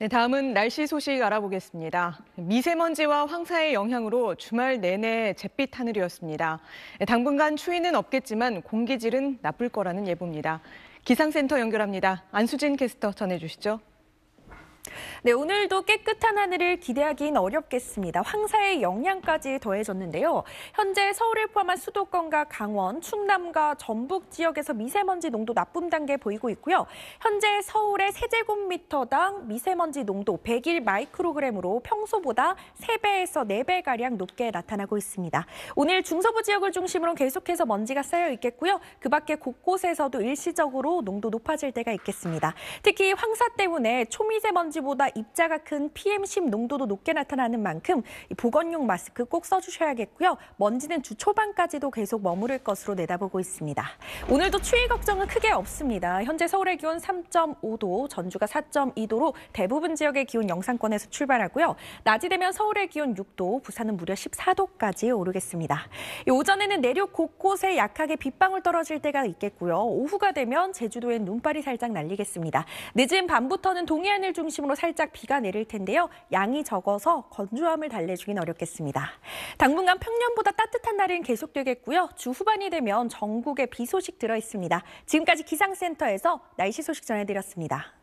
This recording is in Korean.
네, 다음은 날씨 소식 알아보겠습니다. 미세먼지와 황사의 영향으로 주말 내내 잿빛 하늘이었습니다. 네, 당분간 추위는 없겠지만 공기질은 나쁠 거라는 예보입니다. 기상센터 연결합니다. 안수진 캐스터 전해주시죠. 네, 오늘도 깨끗한 하늘을 기대하긴 어렵겠습니다. 황사의 영향까지 더해졌는데요. 현재 서울을 포함한 수도권과 강원, 충남과 전북 지역에서 미세먼지 농도 나쁨 단계 보이고 있고요. 현재 서울의 세제곱미터당 미세먼지 농도 1 0 1 마이크로그램으로 평소보다 3배에서 4배가량 높게 나타나고 있습니다. 오늘 중서부 지역을 중심으로 계속해서 먼지가 쌓여 있겠고요. 그 밖에 곳곳에서도 일시적으로 농도 높아질 때가 있겠습니다. 특히 황사 때문에 초미세먼지보다 입자가 큰 PM10 농도도 높게 나타나는 만큼 보건용 마스크 꼭 써주셔야겠고요. 먼지는 주 초반까지도 계속 머무를 것으로 내다보고 있습니다. 오늘도 추위 걱정은 크게 없습니다. 현재 서울의 기온 3.5도, 전주가 4.2도로 대부분 지역의 기온 영상권에서 출발하고요. 낮이 되면 서울의 기온 6도, 부산은 무려 14도까지 오르겠습니다. 오전에는 내륙 곳곳에 약하게 빗방울 떨어질 때가 있겠고요. 오후가 되면 제주도엔 눈발이 살짝 날리겠습니다. 늦은 밤부터는 동해안을 중심으로 살짝 살짝 비가 내릴 텐데요. 양이 적어서 건조함을 달래주긴 어렵겠습니다. 당분간 평년보다 따뜻한 날은 계속되겠고요. 주 후반이 되면 전국에 비 소식 들어 있습니다. 지금까지 기상센터에서 날씨 소식 전해드렸습니다.